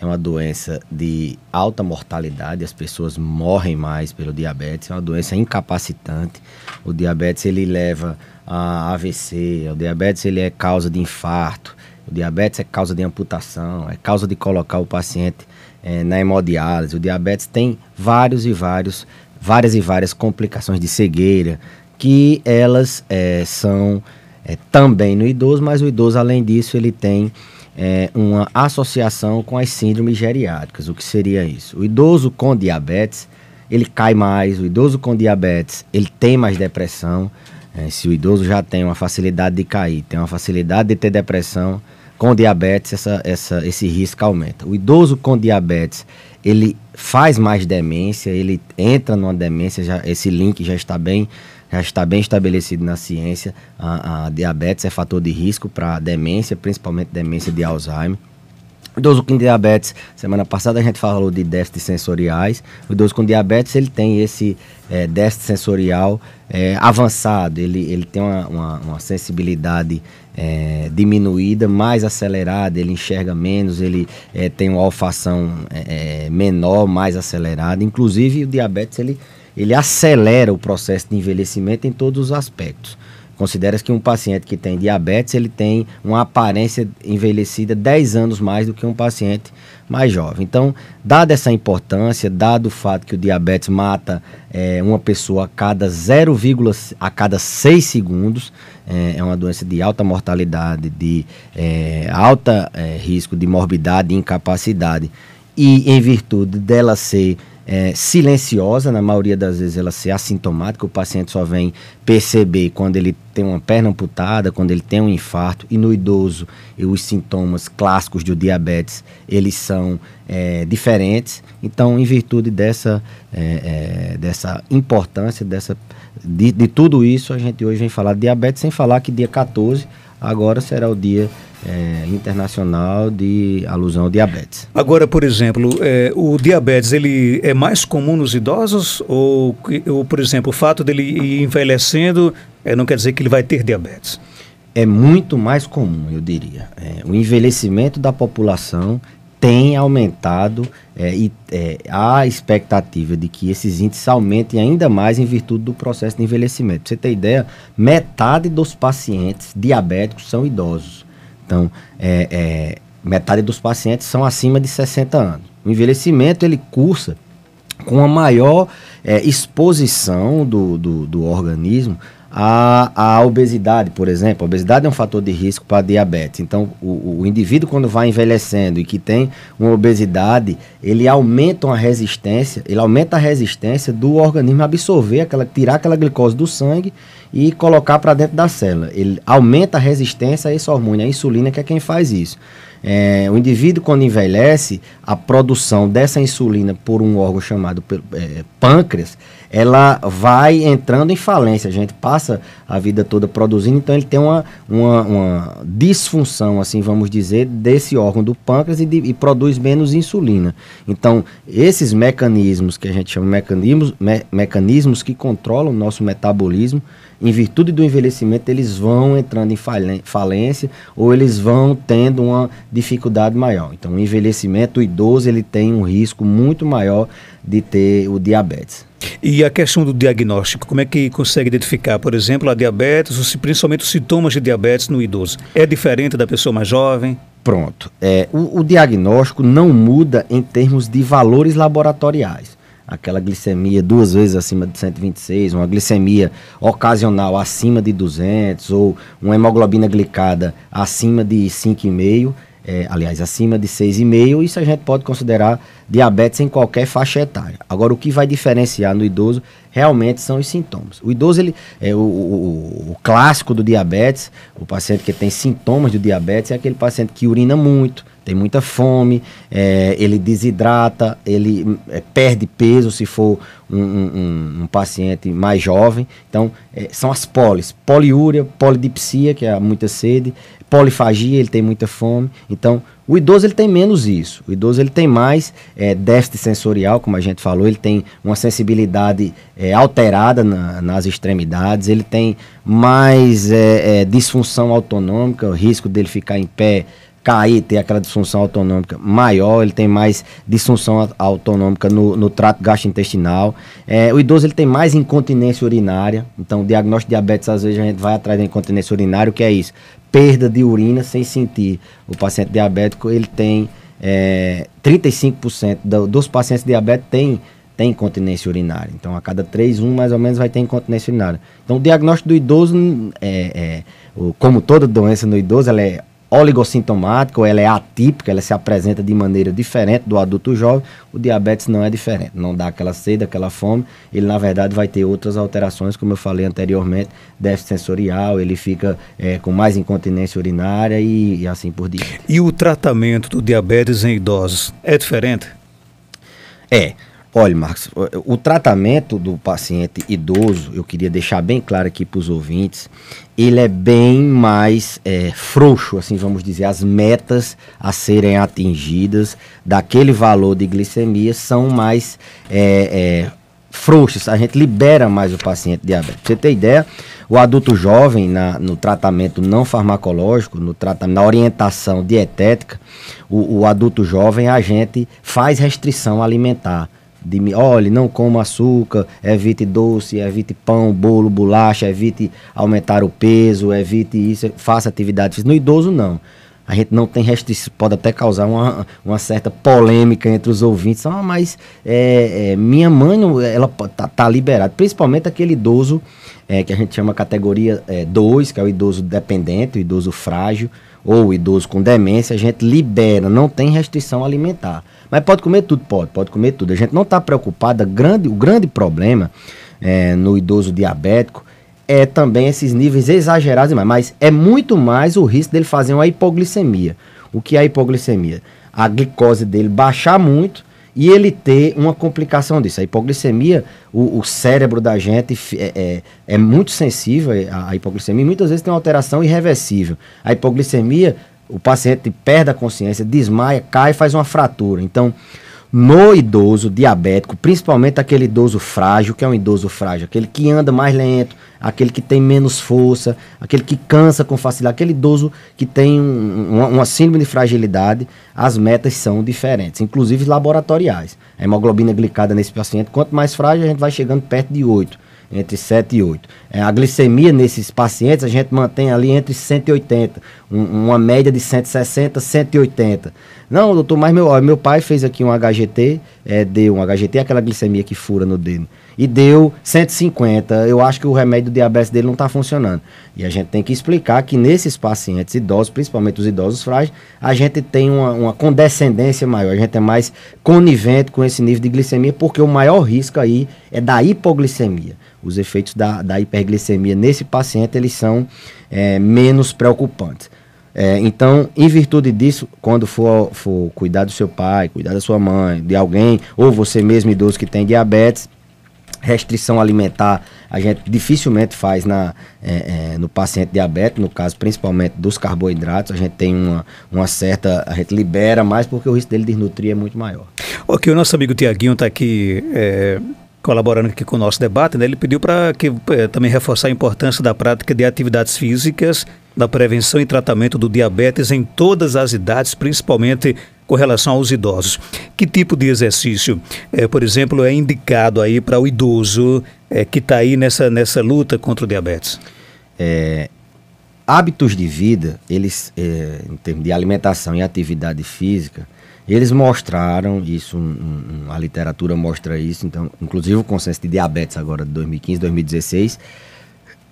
é uma doença de alta mortalidade, as pessoas morrem mais pelo diabetes, é uma doença incapacitante. O diabetes ele leva a AVC, o diabetes ele é causa de infarto, o diabetes é causa de amputação, é causa de colocar o paciente é, na hemodiálise. O diabetes tem vários e vários, várias e várias complicações de cegueira que elas é, são é, também no idoso, mas o idoso além disso ele tem é, uma associação com as síndromes geriátricas. O que seria isso? O idoso com diabetes, ele cai mais, o idoso com diabetes, ele tem mais depressão. É, se o idoso já tem uma facilidade de cair, tem uma facilidade de ter depressão, com diabetes essa, essa, esse risco aumenta. O idoso com diabetes, ele faz mais demência, ele entra numa demência, já, esse link já está bem já está bem estabelecido na ciência, a, a diabetes é fator de risco para demência, principalmente demência de Alzheimer. Idoso com diabetes, semana passada a gente falou de déficits sensoriais. O idoso com diabetes, ele tem esse é, déficit sensorial é, avançado, ele, ele tem uma, uma, uma sensibilidade é, diminuída, mais acelerada, ele enxerga menos, ele tem uma olfação menor, mais acelerada. Inclusive, o diabetes, ele ele acelera o processo de envelhecimento em todos os aspectos. Considera-se que um paciente que tem diabetes, ele tem uma aparência envelhecida 10 anos mais do que um paciente mais jovem. Então, dada essa importância, dado o fato que o diabetes mata é, uma pessoa a cada 0, a cada 6 segundos, é, é, uma doença de alta mortalidade, de é, alta é, risco de morbidade e incapacidade, e em virtude dela ser é, silenciosa, na maioria das vezes ela é assintomática, o paciente só vem perceber quando ele tem uma perna amputada, quando ele tem um infarto, e no idoso e os sintomas clássicos do diabetes, eles são é, diferentes, então em virtude dessa, é, é dessa importância, dessa, de, de tudo isso, a gente hoje vem falar de diabetes, sem falar que dia 14 agora será o dia é, internacional de alusão ao diabetes. Agora, por exemplo, é, o diabetes ele é mais comum nos idosos ou, ou, por exemplo, o fato dele ir envelhecendo é, não quer dizer que ele vai ter diabetes? É muito mais comum, eu diria. É, o envelhecimento da população tem aumentado é, e é, expectativa de que esses índices aumentem ainda mais em virtude do processo de envelhecimento. Pra você ter ideia, metade dos pacientes diabéticos são idosos. Então, é, é, metade dos pacientes são acima de 60 anos. O envelhecimento ele cursa com a maior é, exposição do, do, do organismo a, a obesidade, por exemplo. A obesidade é um fator de risco para diabetes. Então, o, o, indivíduo, quando vai envelhecendo e que tem uma obesidade, ele aumenta a resistência, ele aumenta a resistência do organismo absorver aquela, tirar aquela glicose do sangue e colocar para dentro da célula. Ele aumenta a resistência a esse hormônio, a insulina, que é quem faz isso. É, o indivíduo, quando envelhece, a produção dessa insulina por um órgão chamado é, pâncreas ela vai entrando em falência. A gente passa a vida toda produzindo, então ele tem uma, uma, uma disfunção, assim vamos dizer, desse órgão do pâncreas e, de, e, produz menos insulina. Então, esses mecanismos que a gente chama mecanismos, me, mecanismos que controlam o nosso metabolismo, em virtude do envelhecimento, eles vão entrando em falência ou eles vão tendo uma dificuldade maior. Então, o envelhecimento, o idoso, ele tem um risco muito maior de ter o diabetes. E a questão do diagnóstico, como é que consegue identificar, por exemplo, a diabetes, principalmente os sintomas de diabetes no idoso? É diferente da pessoa mais jovem? Pronto. É, o, o diagnóstico não muda em termos de valores laboratoriais aquela glicemia duas vezes acima de 126, uma glicemia ocasional acima de 200 ou uma hemoglobina glicada acima de 5,5, é, aliás, acima de 6,5, isso a gente pode considerar diabetes em qualquer faixa etária. Agora, o que vai diferenciar no idoso realmente são os sintomas. O idoso, ele é o, o, o clássico do diabetes, o paciente que tem sintomas de diabetes é aquele paciente que urina muito, tem muita fome, é, ele desidrata, ele hum, é, perde peso se for um, um, um paciente mais jovem. Então, é, são as polis. Poliúria, polidipsia, que é muita sede, polifagia, ele tem muita fome. Então, o idoso ele tem menos isso. O idoso ele tem mais é, déficit sensorial, como a gente falou, ele tem uma sensibilidade é, alterada na, nas extremidades, ele tem mais é, é disfunção autonômica, o risco dele ficar em pé cair, ter aquela disfunção autonômica maior, ele tem mais disfunção autonômica no, no trato gastrointestinal. É, o idoso ele tem mais incontinência urinária, então o diagnóstico de diabetes às vezes a gente vai atrás da incontinência urinária, o que é isso? Perda de urina sem sentir. O paciente diabético ele tem é, 35% do, dos pacientes diabéticos tem tem incontinência urinária. Então, a cada 3, um mais ou menos vai ter incontinência urinária. Então, o diagnóstico do idoso, é, é, o, como toda doença no idoso, ela é oligossintomática, ou ela é atípica, ela se apresenta de maneira diferente do adulto jovem, o diabetes não é diferente, não dá aquela sede, aquela fome, ele na verdade vai ter outras alterações, como eu falei anteriormente, déficit sensorial, ele fica é, com mais incontinência urinária e, e assim por diante. E o tratamento do diabetes em idosos é diferente? É, Olha, Marcos, o tratamento do paciente idoso, eu queria deixar bem claro aqui para os ouvintes, ele é bem mais é, frouxo, assim vamos dizer, as metas a serem atingidas daquele valor de glicemia são mais é, é, frouxas, a gente libera mais o paciente diabético. Pra você ter ideia, o adulto jovem na, no tratamento não farmacológico, no tratamento, na orientação dietética, o, o adulto jovem a gente faz restrição alimentar de olhe, não coma açúcar, evite doce, evite pão, bolo, bolacha, evite aumentar o peso, evite isso, faça atividade física. No idoso, não. A gente não tem restrição, pode até causar uma, uma certa polêmica entre os ouvintes. Ah, mas é, é, minha mãe, ela tá, tá liberada. Principalmente aquele idoso é, que a gente chama categoria 2, é, que é o idoso dependente, o idoso frágil, ou o idoso com demência, a gente libera, não tem restrição alimentar. Mas pode comer tudo? Pode, pode comer tudo. A gente não está preocupada. Grande, o grande problema é, no idoso diabético é também esses níveis exagerados demais. Mas é muito mais o risco dele fazer uma hipoglicemia. O que é a hipoglicemia? A glicose dele baixar muito e ele ter uma complicação disso. A hipoglicemia, o, o cérebro da gente é, é, é muito sensível à hipoglicemia e muitas vezes tem uma alteração irreversível. A hipoglicemia o paciente perde a consciência, desmaia, cai e faz uma fratura. Então, no idoso diabético, principalmente aquele idoso frágil, que é um idoso frágil, aquele que anda mais lento, aquele que tem menos força, aquele que cansa com facilidade, aquele idoso que tem um, uma, uma, síndrome de fragilidade, as metas são diferentes, inclusive laboratoriais. A hemoglobina glicada nesse paciente, quanto mais frágil, a gente vai chegando perto de 8 entre 7 e 8. É, a glicemia nesses pacientes a gente mantém ali entre 180, um, uma média de 160, 180. Não, doutor, mas meu, ó, meu pai fez aqui um HGT, é, deu um HGT, aquela glicemia que fura no dedo e deu 150. Eu acho que o remédio do diabetes dele não está funcionando. E a gente tem que explicar que nesses pacientes idosos, principalmente os idosos frágeis, a gente tem uma, uma condescendência maior, a gente é mais conivente com esse nível de glicemia, porque o maior risco aí é da hipoglicemia. Os efeitos da, da hiperglicemia nesse paciente, eles são é, menos preocupantes. É, então, em virtude disso, quando for, for cuidar do seu pai, cuidar da sua mãe, de alguém, ou você mesmo idoso que tem diabetes, restrição alimentar a gente dificilmente faz na, é, é, no paciente diabético, no caso principalmente dos carboidratos, a gente tem uma, uma certa. a gente libera mais porque o risco dele desnutrir é muito maior. Ok, o nosso amigo Tiaguinho está aqui. É, colaborando aqui com o nosso debate, né? ele pediu para que é, também reforçar a importância da prática de atividades físicas, da prevenção e tratamento do diabetes em todas as idades, principalmente com relação aos idosos. Que tipo de exercício, é, por exemplo, é indicado aí para o idoso é, que está aí nessa, nessa luta contra o diabetes? É, hábitos de vida, eles, eh, em termos de alimentação e atividade física, eles mostraram isso, um, um, a literatura mostra isso, então, inclusive o consenso de diabetes agora de 2015, 2016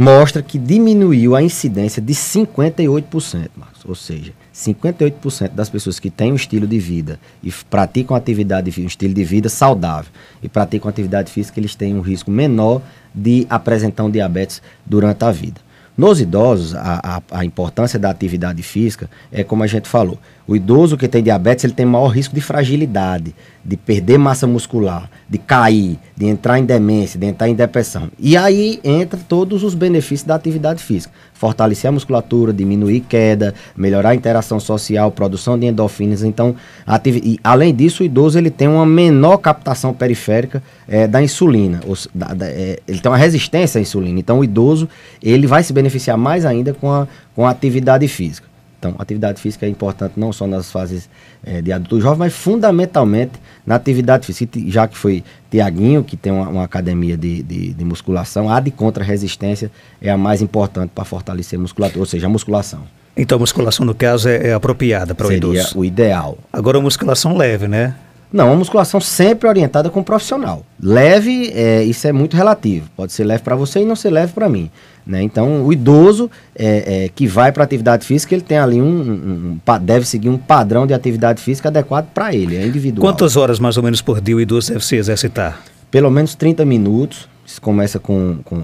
mostra que diminuiu a incidência de 58%, Marcos. Ou seja, 58% das pessoas que têm um estilo de vida e praticam atividade, um estilo de vida saudável e praticam atividade física, eles têm um risco menor de apresentar um diabetes durante a vida. Nos idosos, a, a, a importância da atividade física é como a gente falou. O idoso que tem diabetes, ele tem maior risco de fragilidade, de perder massa muscular, de cair, de entrar em demência, de entrar em depressão. E aí entra todos os benefícios da atividade física. Fortalecer a musculatura, diminuir queda, melhorar a interação social, produção de endorfinas. Então, ativ... e, além disso, o idoso ele tem uma menor captação periférica é, da insulina. Ou, da, da, é, ele tem uma resistência à insulina. Então, o idoso ele vai se beneficiar mais ainda com a, com a atividade física. Então, atividade física é importante não só nas fases é, de adulto jovem, mas fundamentalmente na atividade física. Já que foi Tiaguinho, que tem uma, uma academia de, de, de, musculação, a de contra-resistência é a mais importante para fortalecer a musculatura, ou seja, a musculação. Então, a musculação, no caso, é, é apropriada para o idoso? Seria o ideal. Agora, a musculação leve, né? Não, a musculação sempre orientada com o profissional. Leve, é, isso é muito relativo. Pode ser leve para você e não ser leve para mim. Né? Então, o idoso é, é, que vai para atividade física, ele tem ali um, um, um, deve seguir um padrão de atividade física adequado para ele, é individual. Quantas horas mais ou menos por dia o idoso deve se exercitar? Pelo menos 30 minutos. Isso começa com, com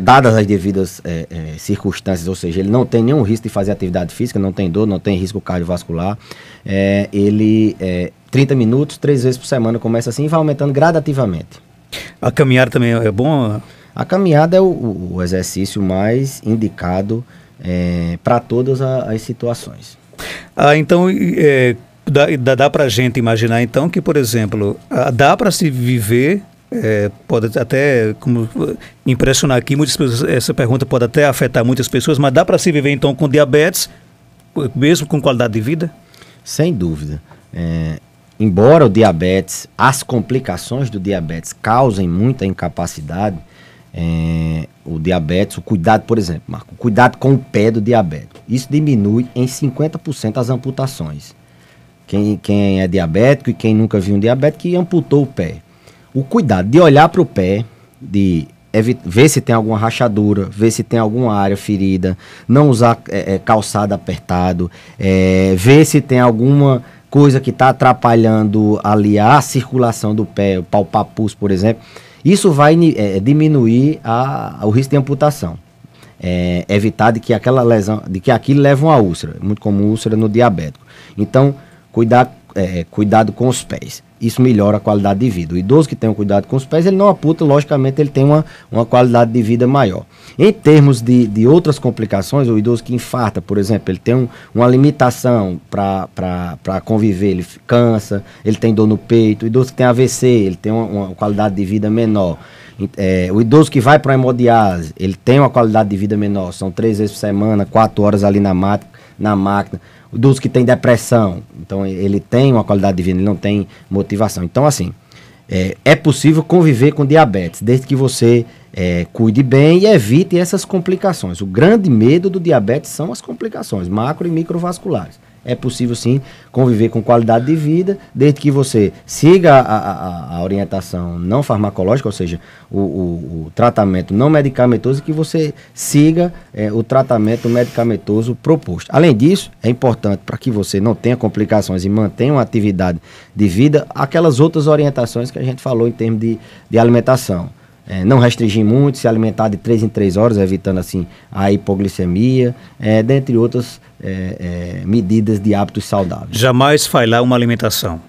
dadas as devidas é, é, circunstâncias, ou seja, ele não tem nenhum risco de fazer atividade física, não tem dor, não tem risco cardiovascular. É, ele 30 é, minutos, três vezes por semana começa assim e vai aumentando gradativamente. A caminhar também é bom? A caminhada é o, o exercício mais indicado é, para todas a, as situações. Ah, então é, dá, dá, dá para a gente imaginar então que, por exemplo, dá para se viver é, pode até como, impressionar aqui muitas pessoas, essa pergunta pode até afetar muitas pessoas, mas dá para se viver então com diabetes, mesmo com qualidade de vida? Sem dúvida. É, embora o diabetes, as complicações do diabetes causem muita incapacidade, é, o diabetes, o cuidado, por exemplo, Marco, o cuidado com o pé do diabético. Isso diminui em 50% as amputações. Quem, quem é diabético e quem nunca viu um diabético que amputou o pé. O cuidado de olhar para o pé, de ver se tem alguma rachadura, ver se tem alguma área ferida, não usar é, é, calçado apertado, é, ver se tem alguma coisa que está atrapalhando ali a circulação do pé, palpar pulso, por exemplo. Isso vai é, diminuir a, o risco de amputação. É, evitar de que aquela lesão, de que aquilo leve uma úlcera, muito comum úlcera no diabético. Então, cuidar, é, cuidado com os pés isso melhora a qualidade de vida. O idoso que tem um cuidado com os pés, ele não aputa, logicamente, ele tem uma, uma qualidade de vida maior. Em termos de, de outras complicações, o idoso que infarta, por exemplo, ele tem um, uma limitação para conviver, ele cansa, ele tem dor no peito, o idoso que tem AVC, ele tem uma, uma qualidade de vida menor. É, o idoso que vai para a hemodiálise, ele tem uma qualidade de vida menor, são três vezes por semana, quatro horas ali na mata na máquina, dos que têm depressão. Então, ele tem uma qualidade de vida, ele não tem motivação. Então, assim, é, é possível conviver com diabetes, desde que você é, cuide bem e evite essas complicações. O grande medo do diabetes são as complicações macro e microvasculares é possível sim conviver com qualidade de vida, desde que você siga a, a, a orientação não farmacológica, ou seja, o, o, o, tratamento não medicamentoso, e que você siga é, o tratamento medicamentoso proposto. Além disso, é importante para que você não tenha complicações e mantenha uma atividade de vida, aquelas outras orientações que a gente falou em termos de, de alimentação é, não restringir muito, se alimentar de 3 em 3 horas, evitando assim a hipoglicemia, é, dentre outras é, é, medidas de hábitos saudáveis. Jamais falhar uma alimentação.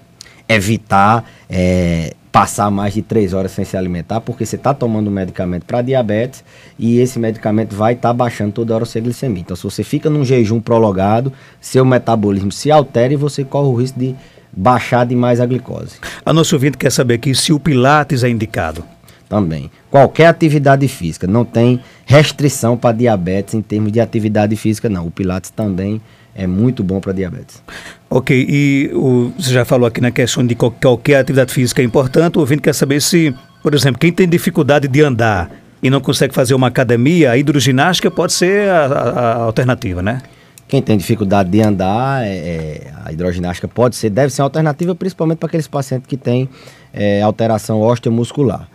Evitar é, passar mais de 3 horas sem se alimentar, porque você está tomando um medicamento para diabetes e esse medicamento vai estar tá baixando toda hora a sua glicemia. Então, se você fica num jejum prolongado, seu metabolismo se altera e você corre o risco de baixar demais a glicose. A nosso ouvinte quer saber aqui se o Pilates é indicado também. Qualquer atividade física, não tem restrição para diabetes em termos de atividade física, não. O Pilates também é muito bom para diabetes. Ok, e o, você já falou aqui na questão de qual, qualquer atividade física é importante. O ouvinte quer saber se, por exemplo, quem tem dificuldade de andar e não consegue fazer uma academia, a hidroginástica pode ser a, a, a alternativa, né? Quem tem dificuldade de andar, é, é, a hidroginástica pode ser, deve ser uma alternativa, principalmente para aqueles pacientes que têm é, alteração osteomuscular.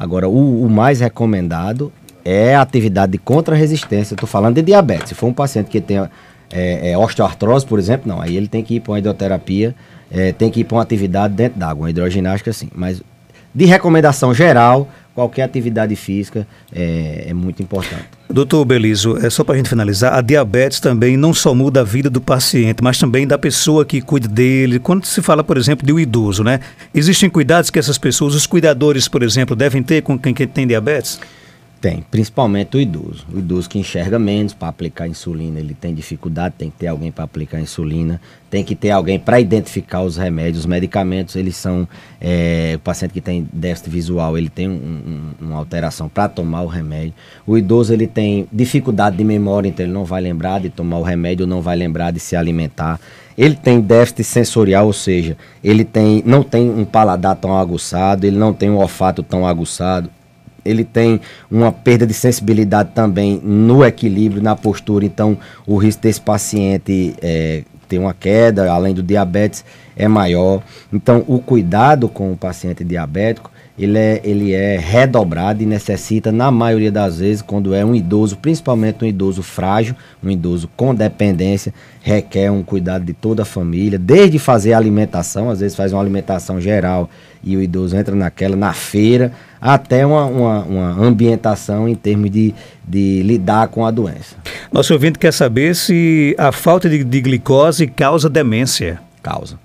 Agora, o, o mais recomendado é a atividade de contra-resistência. Estou falando de diabetes. Se for um paciente que tem é, é, osteoartrose, por exemplo, não. Aí ele tem que ir para uma hidroterapia, é, tem que ir para uma atividade dentro d'água, uma hidroginástica, sim. Mas de recomendação geral, qualquer atividade física é, é muito importante. Doutor Belizo, é só para a gente finalizar, a diabetes também não só muda a vida do paciente, mas também da pessoa que cuida dele. Quando se fala, por exemplo, de um idoso, né? Existem cuidados que essas pessoas, os cuidadores, por exemplo, devem ter com quem tem diabetes? Tem, principalmente o idoso. O idoso que enxerga menos para aplicar insulina, ele tem dificuldade, tem que ter alguém para aplicar insulina, tem que ter alguém para identificar os remédios, os medicamentos, eles são. É, o paciente que tem déficit visual, ele tem um, um, uma alteração para tomar o remédio. O idoso, ele tem dificuldade de memória, então ele não vai lembrar de tomar o remédio, não vai lembrar de se alimentar. Ele tem déficit sensorial, ou seja, ele tem, não tem um paladar tão aguçado, ele não tem um olfato tão aguçado ele tem uma perda de sensibilidade também no equilíbrio, na postura. Então, o risco desse paciente é, ter uma queda, além do diabetes, é maior. Então, o cuidado com o paciente diabético ele é, ele é redobrado e necessita, na maioria das vezes, quando é um idoso, principalmente um idoso frágil, um idoso com dependência, requer um cuidado de toda a família, desde fazer alimentação, às vezes faz uma alimentação geral e o idoso entra naquela, na feira, até uma, uma, uma ambientação em termos de, de lidar com a doença. Nosso ouvinte quer saber se a falta de, de glicose causa demência. Causa.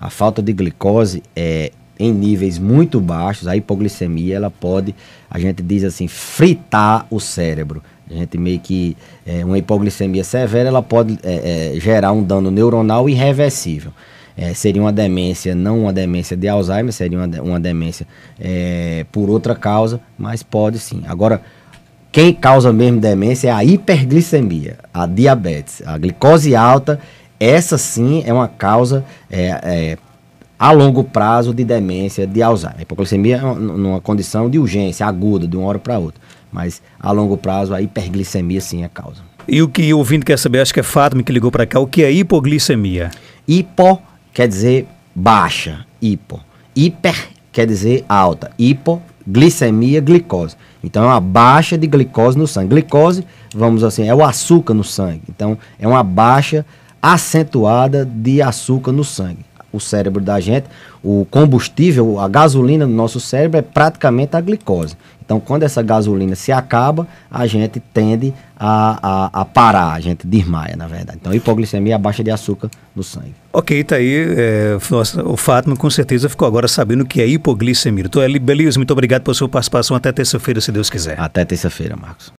A falta de glicose é em níveis muito baixos, a hipoglicemia, ela pode, a gente diz assim, fritar o cérebro. A gente meio que, é, uma hipoglicemia severa, ela pode é, é, gerar um dano neuronal irreversível. É, seria uma demência, não uma demência de Alzheimer, seria uma, uma demência é, por outra causa, mas pode sim. Agora, quem causa mesmo demência é a hiperglicemia, a diabetes, a glicose alta. Essa sim é uma causa é, é, a longo prazo de demência, de Alzheimer. A hipoglicemia é uma condição de urgência, aguda, de uma hora para outra. Mas a longo prazo, a hiperglicemia sim é causa. E o que o ouvinte quer saber, acho que é Fátima que ligou para cá, o que é hipoglicemia? Hipo quer dizer baixa, hipo. Hiper quer dizer alta. Hipoglicemia, glicose. Então é uma baixa de glicose no sangue. Glicose, vamos assim, é o açúcar no sangue. Então é uma baixa acentuada de açúcar no sangue o cérebro da gente, o combustível, a gasolina do nosso cérebro é praticamente a glicose. Então, quando essa gasolina se acaba, a gente tende a, a, a parar, a gente desmaia, na verdade. Então, hipoglicemia é a baixa de açúcar no sangue. Ok, tá aí. É, nossa, o Fátima com certeza ficou agora sabendo o que é hipoglicemia. Então, Eli belíssimo, muito obrigado pela sua participação. Até terça-feira, se Deus quiser. Até terça-feira, Marcos.